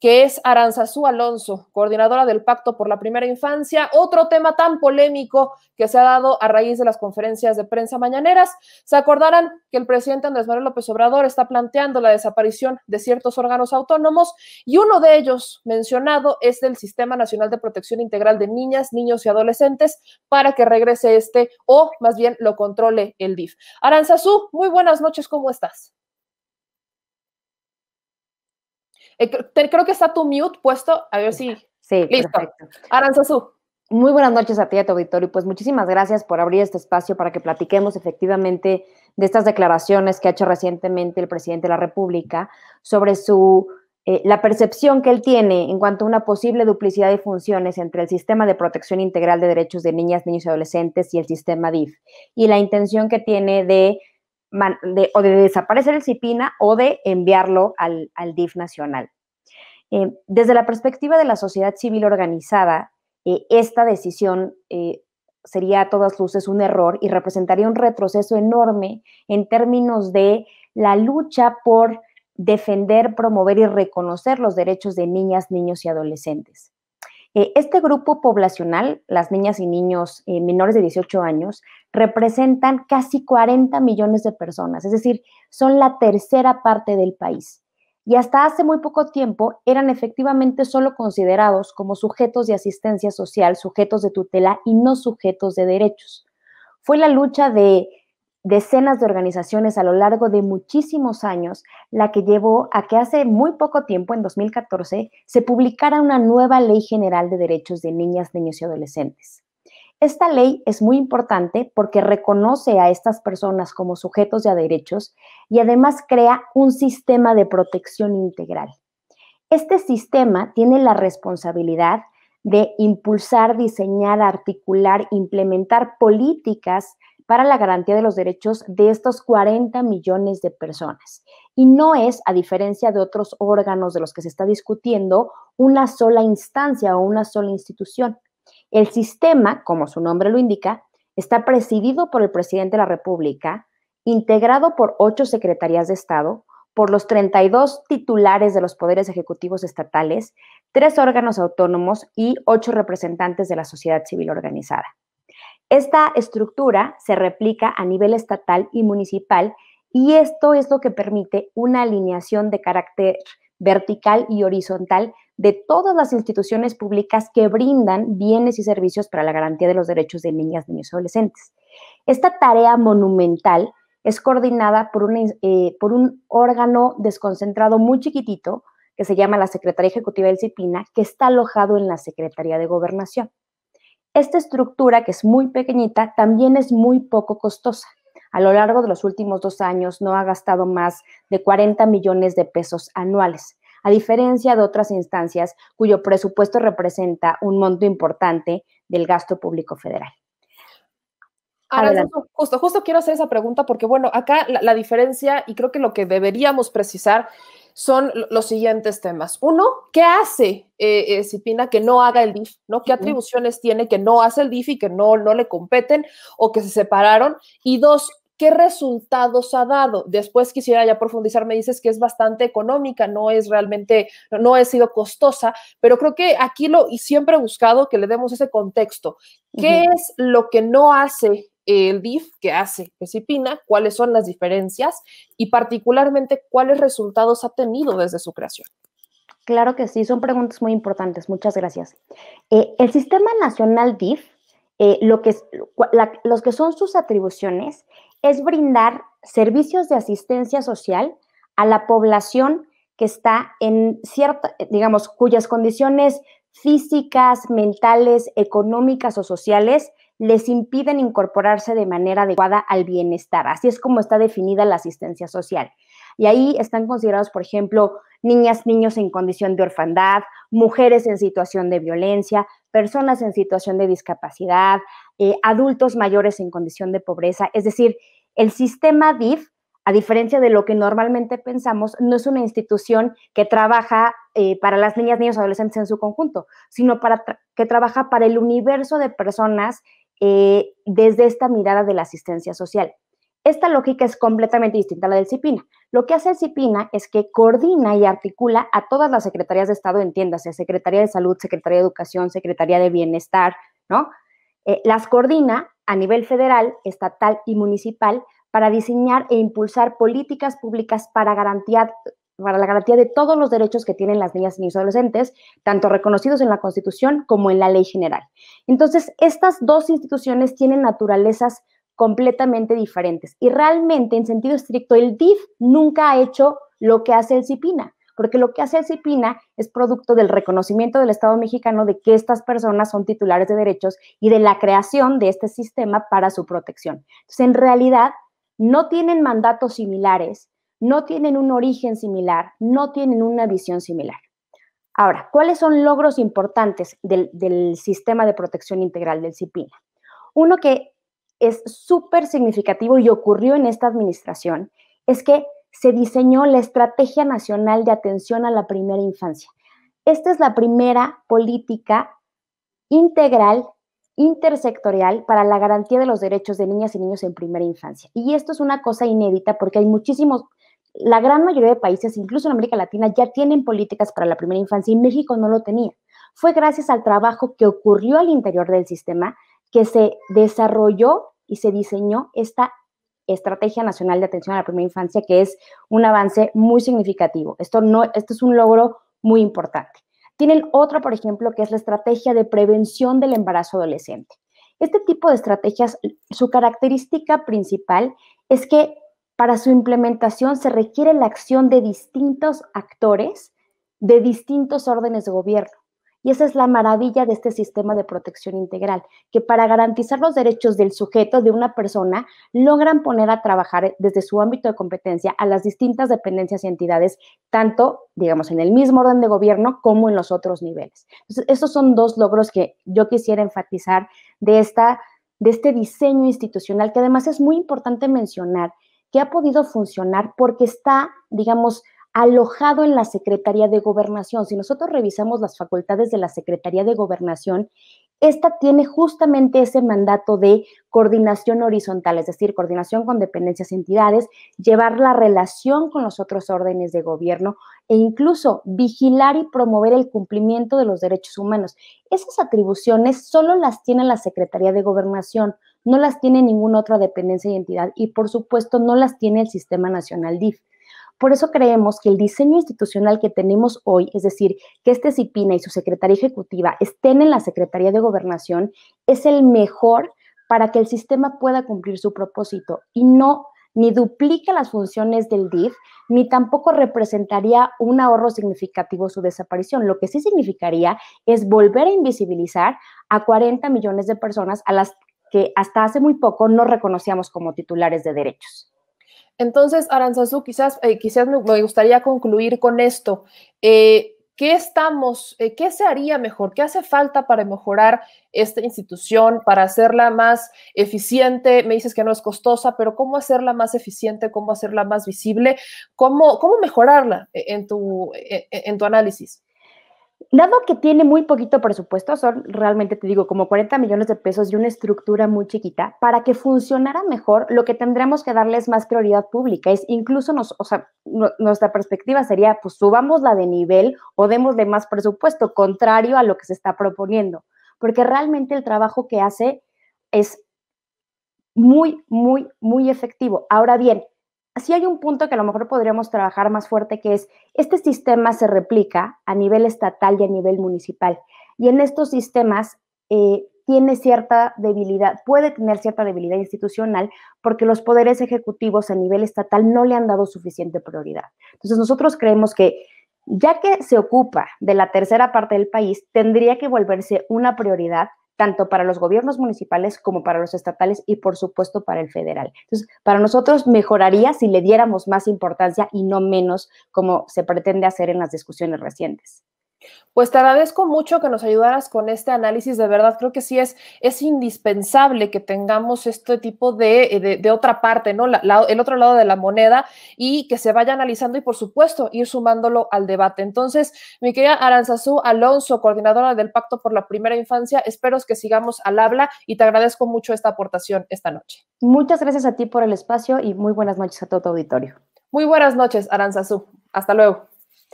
que es Aranzazú Alonso, coordinadora del Pacto por la Primera Infancia. Otro tema tan polémico que se ha dado a raíz de las conferencias de prensa mañaneras. Se acordarán que el presidente Andrés Manuel López Obrador está planteando la desaparición de ciertos órganos autónomos y uno de ellos mencionado es del Sistema Nacional de Protección Integral de Niñas, Niños y Adolescentes para que regrese este o más bien lo controle el DIF. Aranzazú, muy buenas noches, ¿cómo estás? Eh, creo que está tu mute puesto. A ver si. Sí, listo. Perfecto. Aranzazú. Muy buenas noches a ti, a tu auditorio. Pues muchísimas gracias por abrir este espacio para que platiquemos efectivamente de estas declaraciones que ha hecho recientemente el presidente de la República sobre su eh, la percepción que él tiene en cuanto a una posible duplicidad de funciones entre el sistema de protección integral de derechos de niñas, niños y adolescentes y el sistema DIF y la intención que tiene de o de desaparecer el CIPINA o de enviarlo al, DIF nacional. Eh, desde la perspectiva de la sociedad civil organizada, eh, esta decisión eh, sería a todas luces un error y representaría un retroceso enorme en términos de la lucha por defender, promover y reconocer los derechos de niñas, niños y adolescentes. Este grupo poblacional, las niñas y niños menores de 18 años, representan casi 40 millones de personas, es decir, son la tercera parte del país. Y hasta hace muy poco tiempo eran efectivamente solo considerados como sujetos de asistencia social, sujetos de tutela y no sujetos de derechos. Fue la lucha de decenas de organizaciones a lo largo de muchísimos años la que llevó a que hace muy poco tiempo, en 2014, se publicara una nueva Ley General de Derechos de Niñas, Niños y Adolescentes. Esta ley es muy importante porque reconoce a estas personas como sujetos de derechos y además crea un sistema de protección integral. Este sistema tiene la responsabilidad de impulsar, diseñar, articular, implementar políticas para la garantía de los derechos de estos 40 millones de personas. Y no es, a diferencia de otros órganos de los que se está discutiendo, una sola instancia o una sola institución. El sistema, como su nombre lo indica, está presidido por el presidente de la República, integrado por ocho secretarías de Estado, por los 32 titulares de los poderes ejecutivos estatales, tres órganos autónomos y ocho representantes de la sociedad civil organizada. Esta estructura se replica a nivel estatal y municipal y esto es lo que permite una alineación de carácter vertical y horizontal de todas las instituciones públicas que brindan bienes y servicios para la garantía de los derechos de niñas, niños y adolescentes. Esta tarea monumental es coordinada por eh, un, órgano desconcentrado muy chiquitito que se llama la Secretaría Ejecutiva del CIPINA, que está alojado en la Secretaría de Gobernación. Esta estructura, que es muy pequeñita, también es muy poco costosa. A lo largo de los últimos dos años no ha gastado más de 40 millones de pesos anuales a diferencia de otras instancias cuyo presupuesto representa un monto importante del gasto público federal. Ahora, justo, justo quiero hacer esa pregunta porque, bueno, acá la, diferencia y creo que lo que deberíamos precisar son los siguientes temas. Uno, ¿qué hace eh, eh, Cipina que no haga el DIF? ¿no? ¿Qué atribuciones tiene que no hace el DIF y que no, no le competen o que se separaron? Y dos, ¿Qué resultados ha dado? Después quisiera ya profundizar, me dices que es bastante económica, no es realmente, no ha sido costosa, pero creo que aquí lo, y siempre he buscado que le demos ese contexto. ¿Qué es lo que no hace el DIF que hace Pesipina? cuáles son las diferencias y particularmente cuáles resultados ha tenido desde su creación. Claro que sí, son preguntas muy importantes. Muchas gracias. Eh, el Sistema Nacional DIF, eh, lo que, los que son sus atribuciones, es brindar servicios de asistencia social a la población que está en cierta, eh, digamos, cuyas condiciones físicas, mentales, económicas o sociales les impiden incorporarse de manera adecuada al bienestar. Así es como está definida la asistencia social. Y ahí están considerados, por ejemplo, niñas, niños en condición de orfandad, mujeres en situación de violencia, personas en situación de discapacidad, eh, adultos mayores en condición de pobreza. Es decir, el sistema DIF, a diferencia de lo que normalmente pensamos, no es una institución que trabaja eh, para las niñas, niños, adolescentes en su conjunto, sino para que trabaja para el universo de personas eh, desde esta mirada de la asistencia social. Esta lógica es completamente distinta a la del CIPINA. Lo que hace el CIPINA es que coordina y articula a todas las secretarías de Estado, entiéndase, Secretaría de Salud, Secretaría de Educación, Secretaría de Bienestar, ¿no? Eh, las coordina a nivel federal, estatal y municipal para diseñar e impulsar políticas públicas para garantizar para la garantía de todos los derechos que tienen las niñas y niños adolescentes, tanto reconocidos en la Constitución como en la ley general. Entonces, estas dos instituciones tienen naturalezas completamente diferentes y realmente, en sentido estricto, el DIF nunca ha hecho lo que hace el CIPINA porque lo que hace el CIPINA es producto del reconocimiento del Estado mexicano de que estas personas son titulares de derechos y de la creación de este sistema para su protección. Entonces, en realidad, no tienen mandatos similares, no tienen un origen similar, no tienen una visión similar. Ahora, ¿cuáles son logros importantes del, sistema de protección integral del CIPINA? Uno que es súper significativo y ocurrió en esta administración es que se diseñó la Estrategia Nacional de Atención a la Primera Infancia. Esta es la primera política integral, intersectorial para la garantía de los derechos de niñas y niños en primera infancia. Y esto es una cosa inédita porque hay muchísimos, la gran mayoría de países, incluso en América Latina, ya tienen políticas para la primera infancia y México no lo tenía. Fue gracias al trabajo que ocurrió al interior del sistema que se desarrolló y se diseñó esta Estrategia Nacional de Atención a la Primera Infancia, que es un avance muy significativo. Esto, no, esto es un logro muy importante. Tienen otra, por ejemplo, que es la estrategia de prevención del embarazo adolescente. Este tipo de estrategias, su característica principal es que para su implementación se requiere la acción de distintos actores de distintos órdenes de gobierno. Y esa es la maravilla de este sistema de protección integral, que para garantizar los derechos del sujeto, de una persona, logran poner a trabajar desde su ámbito de competencia a las distintas dependencias y entidades, tanto, digamos, en el mismo orden de gobierno como en los otros niveles. Entonces, esos son dos logros que yo quisiera enfatizar de, esta, de este diseño institucional, que además es muy importante mencionar que ha podido funcionar porque está, digamos, alojado en la Secretaría de Gobernación. Si nosotros revisamos las facultades de la Secretaría de Gobernación, esta tiene justamente ese mandato de coordinación horizontal, es decir, coordinación con dependencias, entidades, llevar la relación con los otros órdenes de gobierno e incluso vigilar y promover el cumplimiento de los derechos humanos. Esas atribuciones solo las tiene la Secretaría de Gobernación, no las tiene ninguna otra dependencia y entidad y por supuesto no las tiene el Sistema Nacional DIF. Por eso creemos que el diseño institucional que tenemos hoy, es decir, que este CIPINA y su Secretaría Ejecutiva estén en la Secretaría de Gobernación, es el mejor para que el sistema pueda cumplir su propósito y no ni duplica las funciones del DIF, ni tampoco representaría un ahorro significativo su desaparición. Lo que sí significaría es volver a invisibilizar a 40 millones de personas a las que hasta hace muy poco no reconocíamos como titulares de derechos. Entonces, Aranzazú, quizás, eh, quizás me, gustaría concluir con esto. Eh, ¿Qué estamos, eh, qué se haría mejor? ¿Qué hace falta para mejorar esta institución, para hacerla más eficiente? Me dices que no es costosa, pero ¿cómo hacerla más eficiente? ¿Cómo hacerla más visible? ¿Cómo, mejorarla en tu análisis? Dado que tiene muy poquito presupuesto, son realmente, te digo, como 40 millones de pesos y una estructura muy chiquita, para que funcionara mejor, lo que tendremos que darle es más prioridad pública es incluso, nos, nuestra perspectiva sería, pues subámosla de nivel o demosle más presupuesto, contrario a lo que se está proponiendo, porque realmente el trabajo que hace es muy, muy, muy efectivo. Ahora bien, sí hay un punto que a lo mejor podríamos trabajar más fuerte, que es, este sistema se replica a nivel estatal y a nivel municipal. Y en estos sistemas eh, tiene cierta debilidad, puede tener cierta debilidad institucional porque los poderes ejecutivos a nivel estatal no le han dado suficiente prioridad. Entonces nosotros creemos que ya que se ocupa de la tercera parte del país, tendría que volverse una prioridad tanto para los gobiernos municipales como para los estatales y por supuesto para el federal. Entonces, para nosotros mejoraría si le diéramos más importancia y no menos como se pretende hacer en las discusiones recientes. Pues te agradezco mucho que nos ayudaras con este análisis. De verdad, creo que sí es, es indispensable que tengamos este tipo de, eh, otra parte, ¿no? el otro lado de la moneda y que se vaya analizando y, por supuesto, ir sumándolo al debate. Entonces, mi querida Aranzazú Alonso, coordinadora del Pacto por la Primera Infancia, espero que sigamos al habla y te agradezco mucho esta aportación esta noche. Muchas gracias a ti por el espacio y muy buenas noches a todo tu auditorio. Muy buenas noches, Aranzazú. Hasta luego.